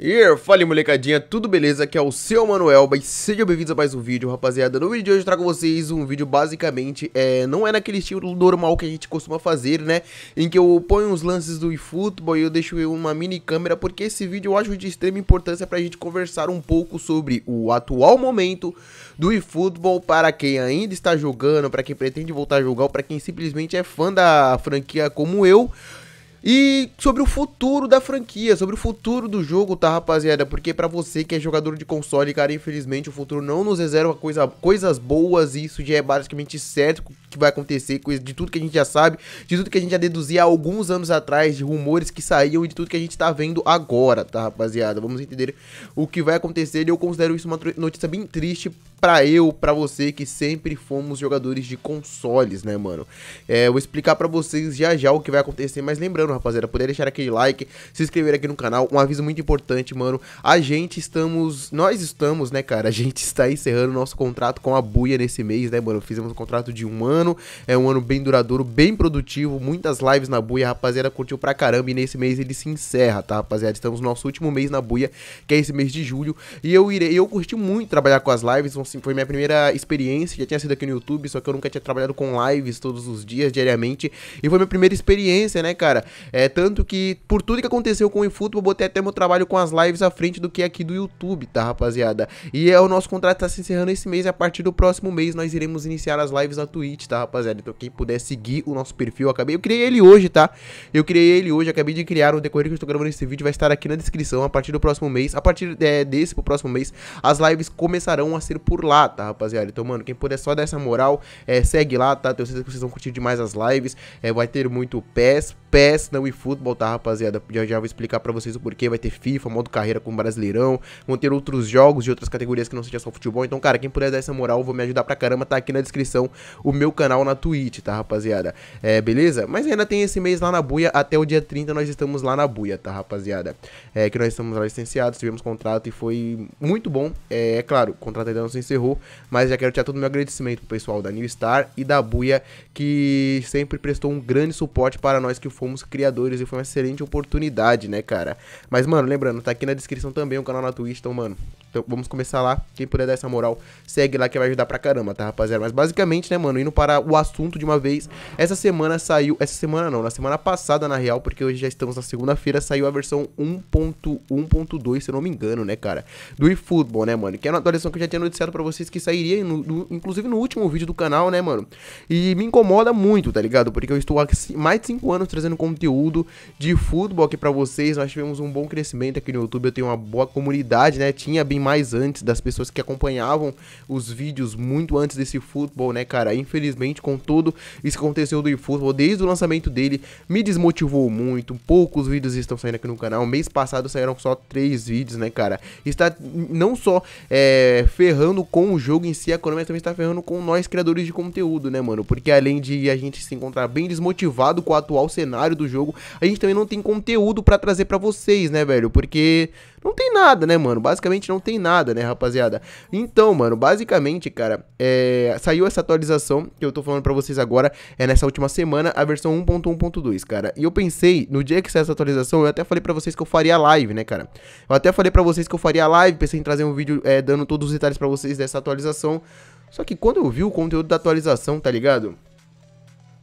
E fala molecadinha, tudo beleza? Aqui é o seu Manuel, mas sejam bem-vindos a mais um vídeo, rapaziada. No vídeo de hoje eu trago vocês um vídeo basicamente, é, não é naquele estilo normal que a gente costuma fazer, né? Em que eu ponho uns lances do eFootball e eu deixo uma mini câmera, porque esse vídeo eu acho de extrema importância pra gente conversar um pouco sobre o atual momento do eFootball para quem ainda está jogando, para quem pretende voltar a jogar, para quem simplesmente é fã da franquia como eu. E sobre o futuro da franquia, sobre o futuro do jogo, tá, rapaziada? Porque para você que é jogador de console, cara, infelizmente o futuro não nos reserva coisa, coisas boas e isso já é basicamente certo que vai acontecer, de tudo que a gente já sabe, de tudo que a gente já deduzia há alguns anos atrás, de rumores que saíam e de tudo que a gente tá vendo agora, tá, rapaziada? Vamos entender o que vai acontecer e eu considero isso uma notícia bem triste para eu, para você que sempre fomos jogadores de consoles, né, mano? É, eu vou explicar para vocês já já o que vai acontecer, mas lembrando, rapaziada, poder deixar aquele like, se inscrever aqui no canal, um aviso muito importante, mano. A gente estamos, nós estamos, né, cara? A gente está encerrando nosso contrato com a Buia nesse mês, né, mano? Fizemos um contrato de um ano, é um ano bem duradouro, bem produtivo, muitas lives na Buia, rapaziada, curtiu pra caramba e nesse mês ele se encerra, tá, rapaziada? Estamos no nosso último mês na Buia, que é esse mês de julho, e eu irei, eu curti muito trabalhar com as lives, vão assim, foi minha primeira experiência, já tinha sido aqui no YouTube, só que eu nunca tinha trabalhado com lives todos os dias, diariamente, e foi minha primeira experiência, né, cara? É, tanto que, por tudo que aconteceu com o eFootball, botei até meu trabalho com as lives à frente do que aqui do YouTube, tá, rapaziada? E é, o nosso contrato tá se encerrando esse mês, e a partir do próximo mês nós iremos iniciar as lives na Twitch, tá, rapaziada? Então quem puder seguir o nosso perfil, eu acabei, eu criei ele hoje, tá? Eu criei ele hoje, acabei de criar, o decorrer que eu estou gravando esse vídeo vai estar aqui na descrição, a partir do próximo mês, a partir é, desse pro próximo mês, as lives começarão a ser por por lá, tá, rapaziada? Então, mano, quem puder só dar essa moral, é, segue lá, tá? Tenho certeza que vocês vão curtir demais as lives. É, vai ter muito PES, PES não e futebol, tá, rapaziada? Já já vou explicar pra vocês o porquê. Vai ter FIFA, modo carreira com Brasileirão. Vão ter outros jogos de outras categorias que não seja só futebol. Então, cara, quem puder dar essa moral, vou me ajudar pra caramba. Tá aqui na descrição o meu canal na Twitch, tá, rapaziada? É, beleza? Mas ainda tem esse mês lá na buia. Até o dia 30 nós estamos lá na buia, tá, rapaziada? É que nós estamos lá licenciados, tivemos contrato e foi muito bom. É, é claro, contrato ainda não se encerrou, mas já quero tirar todo o meu agradecimento pro pessoal da New Star e da Buia, que sempre prestou um grande suporte para nós que fomos criadores e foi uma excelente oportunidade, né, cara? Mas, mano, lembrando, tá aqui na descrição também o canal na Twitch, então, mano, então, vamos começar lá. Quem puder dar essa moral, segue lá que vai ajudar pra caramba, tá, rapaziada? Mas basicamente, né, mano, indo para o assunto de uma vez. Essa semana saiu. Essa semana não, na semana passada, na real, porque hoje já estamos na segunda-feira, saiu a versão 1.1.2, se eu não me engano, né, cara? Do eFootball, né, mano? Que é uma atualização que eu já tinha noticiado pra para vocês que sairia, no, do, inclusive no último vídeo do canal, né, mano? E me incomoda muito, tá ligado? Porque eu estou há mais de 5 anos trazendo conteúdo de futebol aqui para vocês. Nós tivemos um bom crescimento aqui no YouTube. Eu tenho uma boa comunidade, né? Tinha bem mais antes das pessoas que acompanhavam os vídeos muito antes desse futebol, né, cara? Infelizmente, com tudo isso que aconteceu do futebol desde o lançamento dele, me desmotivou muito. Poucos vídeos estão saindo aqui no canal. Mês passado saíram só três vídeos, né, cara? Está não só é, ferrando com o jogo em si, a Konami também está ferrando com nós, criadores de conteúdo, né, mano? Porque além de a gente se encontrar bem desmotivado com o atual cenário do jogo, a gente também não tem conteúdo para trazer para vocês, né, velho? Porque não tem nada, né, mano? Basicamente não tem nada, né, rapaziada? Então, mano, basicamente, cara, é... saiu essa atualização que eu tô falando para vocês agora, é nessa última semana, a versão 1.1.2, cara. E eu pensei, no dia que saiu essa atualização, eu até falei para vocês que eu faria live, né, cara? Eu até falei para vocês que eu faria live, pensei em trazer um vídeo é, dando todos os detalhes para vocês dessa atualização. Só que quando eu vi o conteúdo da atualização, tá ligado?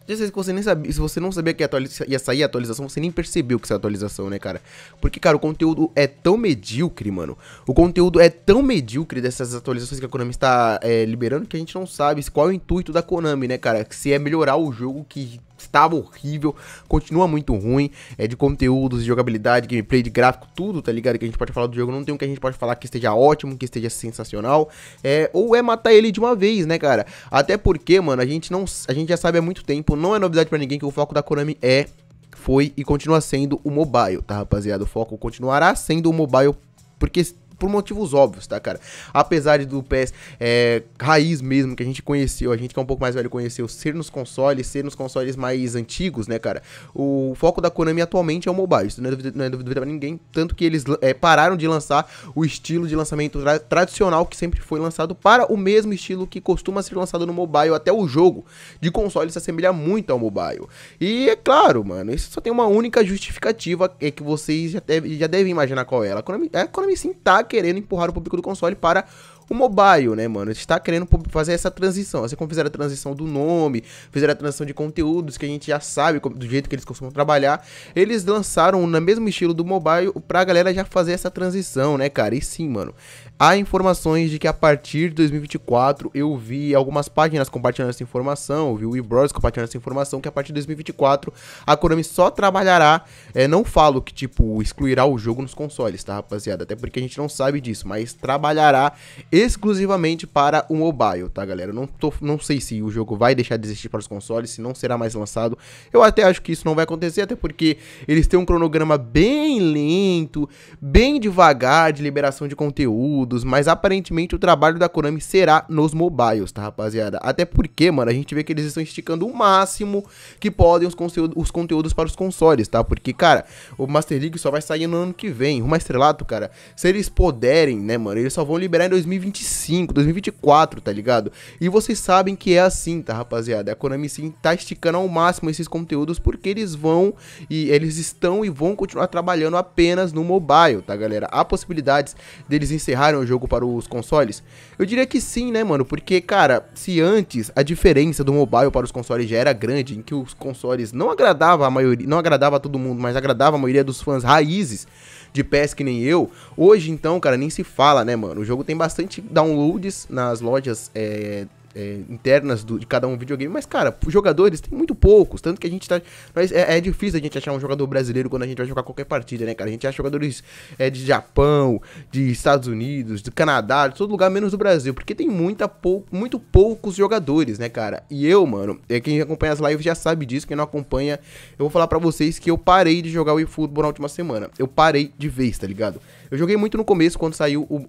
Já sei se você nem sabia, se você não sabia que ia sair a atualização, você nem percebeu que saiu a atualização, né, cara? Porque, cara, o conteúdo é tão medíocre, mano. O conteúdo é tão medíocre dessas atualizações que a Konami está é, liberando que a gente não sabe qual é o intuito da Konami, né, cara? Se é melhorar o jogo que estava horrível, continua muito ruim, é de conteúdos, de jogabilidade, gameplay, de gráfico, tudo, tá ligado? Que a gente pode falar do jogo, não tem um que a gente pode falar que esteja ótimo, que esteja sensacional, é, ou é matar ele de uma vez, né, cara? Até porque, mano, a gente não, a gente já sabe há muito tempo, não é novidade para ninguém que o foco da Konami é foi e continua sendo o mobile, tá, rapaziada? O foco continuará sendo o mobile porque por motivos óbvios, tá, cara? Apesar do PS é, raiz mesmo que a gente conheceu, a gente que é um pouco mais velho conheceu, ser nos consoles, ser nos consoles mais antigos, né, cara? O foco da Konami atualmente é o mobile, isso é não é dúvida, pra ninguém, tanto que eles é, pararam de lançar o estilo de lançamento tra tradicional que sempre foi lançado para o mesmo estilo que costuma ser lançado no mobile, até o jogo de console se assemelha muito ao mobile. E é claro, mano, isso só tem uma única justificativa é que vocês já, deve, já devem imaginar qual é. A Konami, a Konami sim tá Tá querendo empurrar o público do console para o mobile, né, mano? A gente tá querendo fazer essa transição. Assim como fizeram a transição do nome, fizeram a transição de conteúdos que a gente já sabe do jeito que eles costumam trabalhar, eles lançaram no mesmo estilo do mobile pra galera já fazer essa transição, né, cara? E sim, mano. Há informações de que a partir de 2024 eu vi algumas páginas compartilhando essa informação, eu vi o eBros compartilhando essa informação que a partir de 2024 a Konami só trabalhará, é, não falo que tipo excluirá o jogo nos consoles, tá, rapaziada? Até porque a gente não sabe disso, mas trabalhará exclusivamente para o mobile, tá, galera? não, tô, não sei se o jogo vai deixar de existir para os consoles, se não será mais lançado. Eu até acho que isso não vai acontecer, até porque eles têm um cronograma bem lento, bem devagar de liberação de conteúdos, mas aparentemente o trabalho da Konami será nos mobiles, tá, rapaziada? Até porque, mano, a gente vê que eles estão esticando o máximo que podem os, conteúdo, os conteúdos para os consoles, tá? Porque, cara, o Master League só vai sair no ano que vem. O estrelato, cara, se eles puderem, né, mano, eles só vão liberar em 2020 2025, 2024, tá ligado? E vocês sabem que é assim, tá, rapaziada? A Konami sim tá esticando ao máximo esses conteúdos porque eles vão e eles estão e vão continuar trabalhando apenas no mobile, tá, galera? Há possibilidades deles encerrarem o jogo para os consoles? Eu diria que sim, né, mano? Porque, cara, se antes a diferença do mobile para os consoles já era grande, em que os consoles não agradava a maioria, não agradava a todo mundo, mas agradava a maioria dos fãs raízes, de PES que nem eu. Hoje, então, cara, nem se fala, né, mano? O jogo tem bastante downloads nas lojas é, é, internas do, de cada um videogame, mas, cara, jogadores tem muito poucos, tanto que a gente tá. Mas é, é, difícil a gente achar um jogador brasileiro quando a gente vai jogar qualquer partida, né, cara? A gente acha jogadores é, de Japão, de Estados Unidos, do Canadá, de todo lugar, menos do Brasil, porque tem muita pou, muito poucos jogadores, né, cara? E eu, mano, é, quem acompanha as lives já sabe disso, quem não acompanha, eu vou falar para vocês que eu parei de jogar o eFootball na última semana. Eu parei de vez, tá ligado? Eu joguei muito no começo, quando saiu o,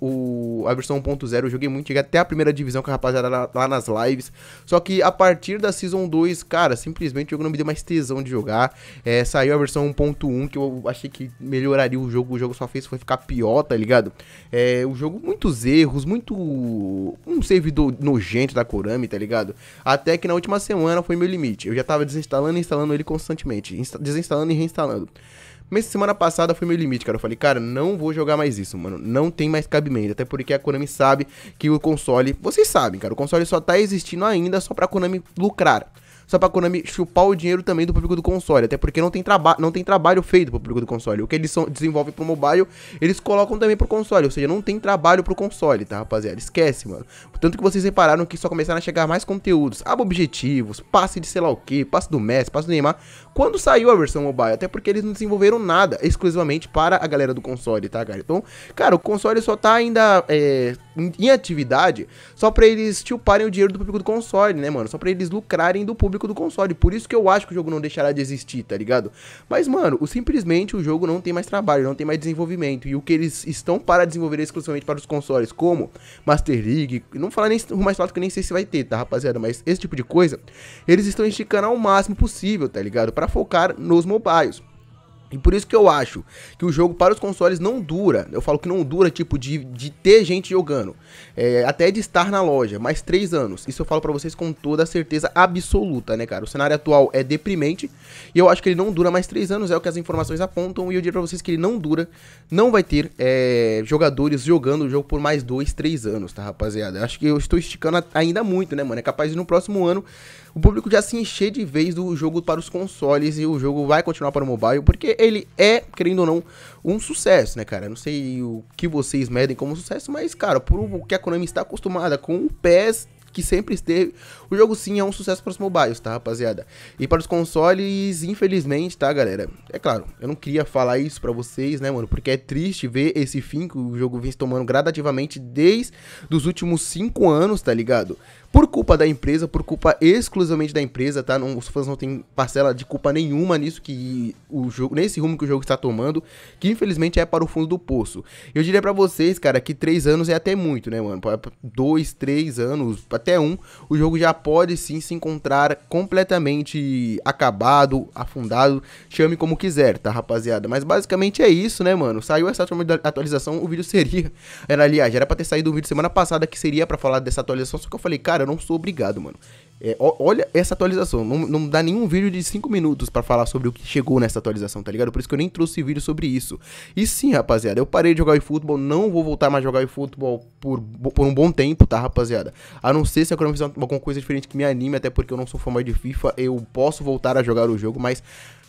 o a versão 1.0, eu joguei muito, cheguei até a primeira divisão com a rapaziada lá, lá na nas lives. Só que a partir da Season 2, cara, simplesmente o jogo não me deu mais tesão de jogar. É, saiu a versão 1.1 que eu achei que melhoraria o jogo. O jogo só fez foi ficar pior, tá ligado? É, o jogo, muitos erros, muito. Um servidor nojento da Konami, tá ligado? Até que na última semana foi meu limite. Eu já tava desinstalando e instalando ele constantemente. Desinstalando e reinstalando. Mas semana passada foi meu limite, cara. Eu falei, cara, não vou jogar mais isso, mano. Não tem mais cabimento. Até porque a Konami sabe que o console. Vocês sabem, cara. O console só tá existindo ainda só pra Konami lucrar só pra Konami chupar o dinheiro também do público do console. Até porque não tem, traba não tem trabalho feito pro público do console. O que eles são, desenvolvem pro mobile, eles colocam também pro console. Ou seja, não tem trabalho pro console, tá, rapaziada? Esquece, mano. Tanto que vocês repararam que só começaram a chegar mais conteúdos, aba objetivos, passe de sei lá o que, passe do Messi, passe do Neymar. Quando saiu a versão mobile, até porque eles não desenvolveram nada exclusivamente para a galera do console, tá, cara? Então, cara, o console só tá ainda é, em atividade só pra eles chuparem o dinheiro do público do console, né, mano? Só pra eles lucrarem do público público do console. Por isso que eu acho que o jogo não deixará de existir, tá ligado? Mas, mano, o, simplesmente o jogo não tem mais trabalho, não tem mais desenvolvimento. E o que eles estão para desenvolver é exclusivamente para os consoles, como Master League, não falar nem mais fato que nem sei se vai ter, tá, rapaziada? Mas esse tipo de coisa, eles estão esticando ao máximo possível, tá ligado? Para focar nos mobiles. E por isso que eu acho que o jogo para os consoles não dura. Eu falo que não dura, tipo, de, de ter gente jogando. É, até de estar na loja, mais três anos. Isso eu falo para vocês com toda a certeza absoluta, né, cara? O cenário atual é deprimente. E eu acho que ele não dura mais três anos. É o que as informações apontam. E eu digo pra vocês que ele não dura. Não vai ter é, jogadores jogando o jogo por mais dois, três anos, tá, rapaziada? Eu acho que eu estou esticando ainda muito, né, mano? É capaz de no próximo ano o público já se encher de vez do jogo para os consoles. E o jogo vai continuar para o mobile. Porque ele é, querendo ou não, um sucesso, né, cara? Eu não sei o que vocês medem como sucesso, mas, cara, por o que a Konami está acostumada com o PES que sempre esteve. O jogo sim é um sucesso para os mobiles, tá, rapaziada? E para os consoles, infelizmente, tá, galera? É claro, eu não queria falar isso para vocês, né, mano? Porque é triste ver esse fim que o jogo vem se tomando gradativamente desde os últimos 5 anos, tá ligado? Por culpa da empresa, por culpa exclusivamente da empresa, tá? Não, os fãs não têm parcela de culpa nenhuma nisso que o jogo, nesse rumo que o jogo está tomando, que infelizmente é para o fundo do poço. Eu diria para vocês, cara, que 3 anos é até muito, né, mano? 2, 3 anos, até um, o jogo já pode sim se encontrar completamente acabado, afundado, chame como quiser, tá, rapaziada? Mas basicamente é isso, né, mano? Saiu essa atualização, o vídeo seria. Era, aliás, era pra ter saído um vídeo semana passada que seria para falar dessa atualização, só que eu falei, cara, eu não sou obrigado, mano. É, olha essa atualização. Não, não dá nenhum vídeo de 5 minutos para falar sobre o que chegou nessa atualização, tá ligado? Por isso que eu nem trouxe vídeo sobre isso. E sim, rapaziada, eu parei de jogar eFootball, não vou voltar mais a jogar eFootball por, por um bom tempo, tá, rapaziada? A não ser se a Chrome alguma coisa diferente que me anime, até porque eu não sou fã mais de FIFA, eu posso voltar a jogar o jogo, mas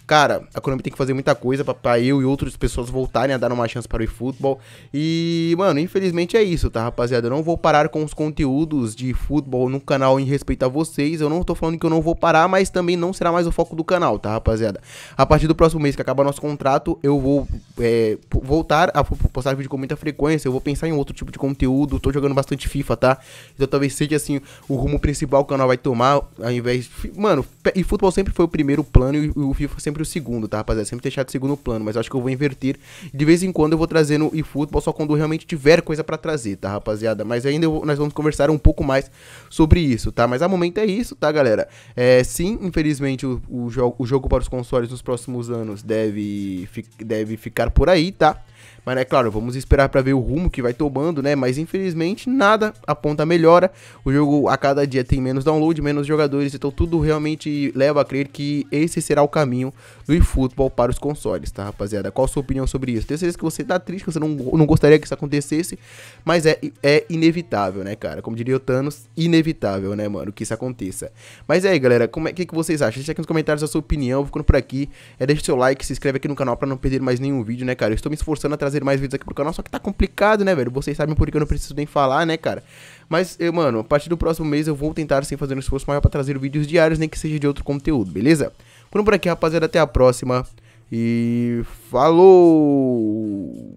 Cara, a Konami tem que fazer muita coisa pra, eu e outras pessoas voltarem a dar uma chance para o futebol E, mano, infelizmente é isso, tá, rapaziada? Eu não vou parar com os conteúdos de futebol no canal em respeito a vocês. Eu não tô falando que eu não vou parar, mas também não será mais o foco do canal, tá, rapaziada? A partir do próximo mês que acaba nosso contrato, eu vou é, voltar a postar vídeo com muita frequência. Eu vou pensar em outro tipo de conteúdo. Tô jogando bastante FIFA, tá? Então talvez seja assim o rumo principal que o canal vai tomar, ao invés. Mano, e futebol sempre foi o primeiro plano e o FIFA sempre sempre o segundo, tá, rapaziada? Sempre deixar de segundo plano, mas acho que eu vou inverter. De vez em quando eu vou trazer no eFootball, só quando realmente tiver coisa para trazer, tá, rapaziada? Mas ainda vou, nós vamos conversar um pouco mais sobre isso, tá? Mas a momento é isso, tá, galera? É, sim, infelizmente o, o, jo o jogo para os consoles nos próximos anos deve, fi deve ficar por aí, tá? Mas, é né, claro, vamos esperar para ver o rumo que vai tomando, né? Mas infelizmente nada aponta melhora. O jogo a cada dia tem menos download, menos jogadores, então tudo realmente leva a crer que esse será o caminho do eFootball para os consoles, tá, rapaziada? Qual a sua opinião sobre isso? Tenho certeza que você tá triste, que você não, não gostaria que isso acontecesse, mas é, é inevitável, né, cara? Como diria o Thanos, inevitável, né, mano, que isso aconteça. Mas é aí, galera, como é que, que vocês acham? Deixa aqui nos comentários a sua opinião, ficando por aqui. É, deixa o seu like, se inscreve aqui no canal para não perder mais nenhum vídeo, né, cara? Eu estou me esforçando a trazer fazer mais vídeos aqui pro canal, só que tá complicado, né, velho? Vocês sabem por que eu não preciso nem falar, né, cara? Mas, eu, mano, a partir do próximo mês eu vou tentar, sem assim, fazer um esforço maior pra trazer vídeos diários, nem que seja de outro conteúdo, beleza? Por por aqui, rapaziada. Até a próxima. E falou!